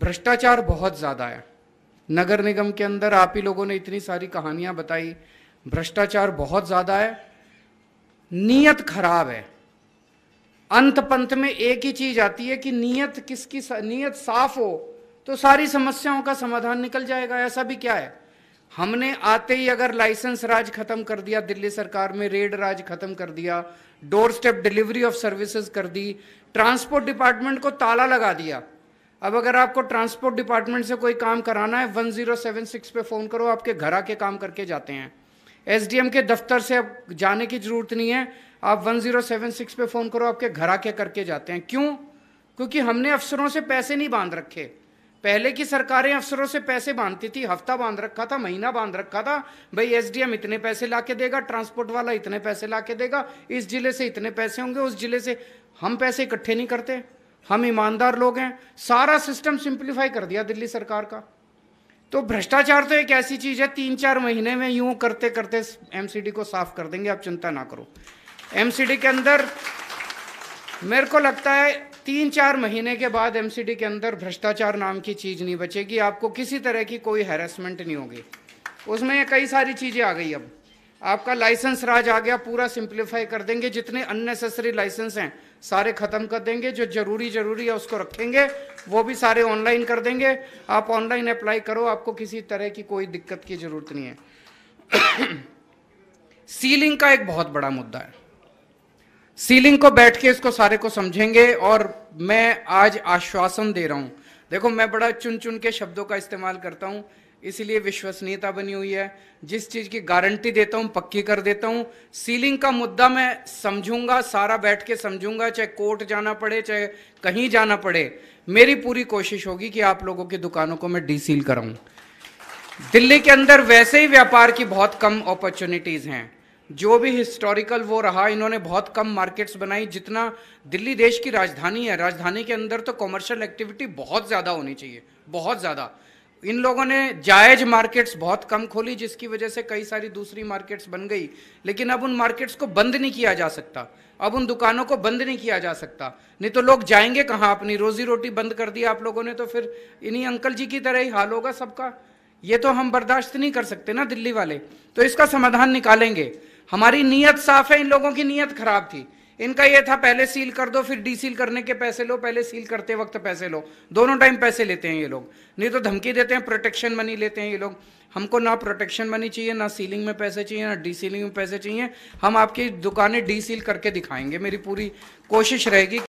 भ्रष्टाचार बहुत ज़्यादा है नगर निगम के अंदर आप ही लोगों ने इतनी सारी कहानियां बताई भ्रष्टाचार बहुत ज़्यादा है नीयत खराब है अंत पंत में एक ही चीज आती है कि नीयत किसकी नीयत साफ हो तो सारी समस्याओं का समाधान निकल जाएगा ऐसा भी क्या है हमने आते ही अगर लाइसेंस राज खत्म कर दिया दिल्ली सरकार में रेड राज खत्म कर दिया door step delivery of services कर दी ट्रांसपोर्ट डिपार्टमेंट को ताला लगा दिया अब अगर आपको ट्रांसपोर्ट डिपार्टमेंट से कोई काम कराना है वन जीरो सेवन सिक्स पे फ़ोन करो आपके घर आके काम करके जाते हैं एसडीएम के दफ्तर से अब जाने की ज़रूरत नहीं है आप वन जीरो सेवन सिक्स पे फ़ोन करो आपके घर आके करके जाते हैं क्यों क्योंकि हमने अफसरों से पैसे नहीं बांध रखे पहले की सरकारें अफसरों से पैसे बांधती थी हफ्ता बांध रखा था महीना बांध रखा था भाई एसडीएम इतने पैसे ला के देगा ट्रांसपोर्ट वाला इतने पैसे ला के देगा इस जिले से इतने पैसे होंगे उस जिले से हम पैसे इकट्ठे नहीं करते हम ईमानदार लोग हैं सारा सिस्टम सिंप्लीफाई कर दिया दिल्ली सरकार का तो भ्रष्टाचार तो एक ऐसी चीज है तीन चार महीने में यूं करते करते एमसीडी को साफ कर देंगे आप चिंता ना करो एमसीडी के अंदर मेरे को लगता है तीन चार महीने के बाद एमसीडी के अंदर भ्रष्टाचार नाम की चीज नहीं बचेगी आपको किसी तरह की कोई हैरेसमेंट नहीं होगी उसमें कई सारी चीजें आ गई अब आपका लाइसेंस राज आ गया पूरा सिंप्लीफाई कर देंगे जितने अननेसेसरी लाइसेंस हैं सारे ख़त्म कर देंगे जो जरूरी जरूरी है उसको रखेंगे वो भी सारे ऑनलाइन कर देंगे आप ऑनलाइन अप्लाई करो आपको किसी तरह की कोई दिक्कत की ज़रूरत नहीं है सीलिंग का एक बहुत बड़ा मुद्दा है सीलिंग को बैठ के इसको सारे को समझेंगे और मैं आज आश्वासन दे रहा हूं देखो मैं बड़ा चुन चुन के शब्दों का इस्तेमाल करता हूं इसलिए विश्वसनीयता बनी हुई है जिस चीज़ की गारंटी देता हूँ पक्की कर देता हूँ सीलिंग का मुद्दा मैं समझूंगा सारा बैठ के समझूंगा चाहे कोर्ट जाना पड़े चाहे कहीं जाना पड़े मेरी पूरी कोशिश होगी कि आप लोगों की दुकानों को मैं डी सील कराऊँ दिल्ली के अंदर वैसे ही व्यापार की बहुत कम अपॉर्चुनिटीज़ हैं जो भी हिस्टोरिकल वो रहा इन्होंने बहुत कम मार्केट्स बनाई जितना दिल्ली देश की राजधानी है राजधानी के अंदर तो कॉमर्शियल एक्टिविटी बहुत ज़्यादा होनी चाहिए बहुत ज़्यादा इन लोगों ने जायज मार्केट्स बहुत कम खोली जिसकी वजह से कई सारी दूसरी मार्केट्स बन गई लेकिन अब उन मार्केट्स को बंद नहीं किया जा सकता अब उन दुकानों को बंद नहीं किया जा सकता नहीं तो लोग जाएंगे कहाँ अपनी रोजी रोटी बंद कर दी आप लोगों ने तो फिर इन्हीं अंकल जी की तरह ही हाल होगा सबका ये तो हम बर्दाश्त नहीं कर सकते ना दिल्ली वाले तो इसका समाधान निकालेंगे हमारी नीयत साफ है इन लोगों की नीयत खराब थी इनका यह था पहले सील कर दो फिर डीसील करने के पैसे लो पहले सील करते वक्त पैसे लो दोनों टाइम पैसे लेते हैं ये लोग नहीं तो धमकी देते हैं प्रोटेक्शन मनी लेते हैं ये लोग हमको ना प्रोटेक्शन मनी चाहिए ना सीलिंग में पैसे चाहिए ना डीसीलिंग में पैसे चाहिए हम आपकी दुकानें डीसील करके दिखाएंगे मेरी पूरी कोशिश रहेगी